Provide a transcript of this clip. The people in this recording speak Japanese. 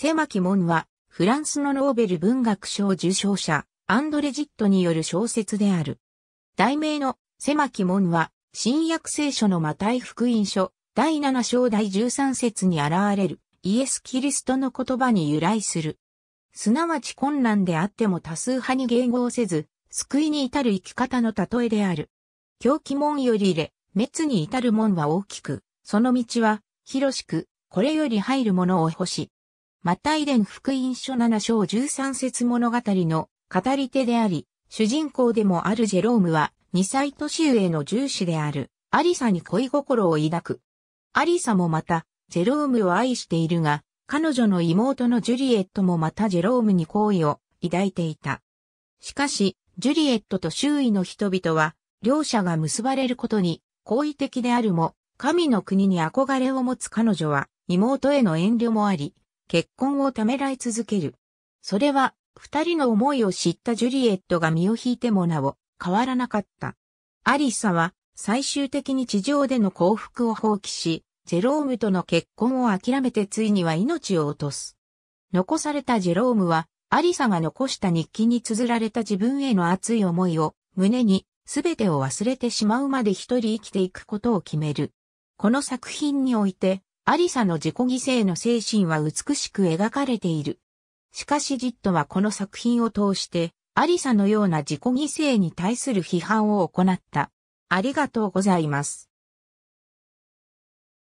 狭き門は、フランスのノーベル文学賞受賞者、アンドレ・ジットによる小説である。題名の狭き門は、新約聖書のマタイ福音書、第7章第13節に現れる、イエス・キリストの言葉に由来する。すなわち困難であっても多数派に迎合せず、救いに至る生き方の例えである。狂気門より入れ、滅に至る門は大きく、その道は広しく、これより入る者を欲し。マタイ伝福音書7章13節物語の語り手であり、主人公でもあるジェロームは2歳年上の重視であるアリサに恋心を抱く。アリサもまた、ジェロームを愛しているが、彼女の妹のジュリエットもまたジェロームに好意を抱いていた。しかし、ジュリエットと周囲の人々は、両者が結ばれることに好意的であるも、神の国に憧れを持つ彼女は、妹への遠慮もあり、結婚をためらい続ける。それは、二人の思いを知ったジュリエットが身を引いてもなお、変わらなかった。アリサは、最終的に地上での幸福を放棄し、ジェロームとの結婚を諦めてついには命を落とす。残されたジェロームは、アリサが残した日記に綴られた自分への熱い思いを、胸に、すべてを忘れてしまうまで一人生きていくことを決める。この作品において、アリサの自己犠牲の精神は美しく描かれている。しかしジットはこの作品を通して、アリサのような自己犠牲に対する批判を行った。ありがとうございます。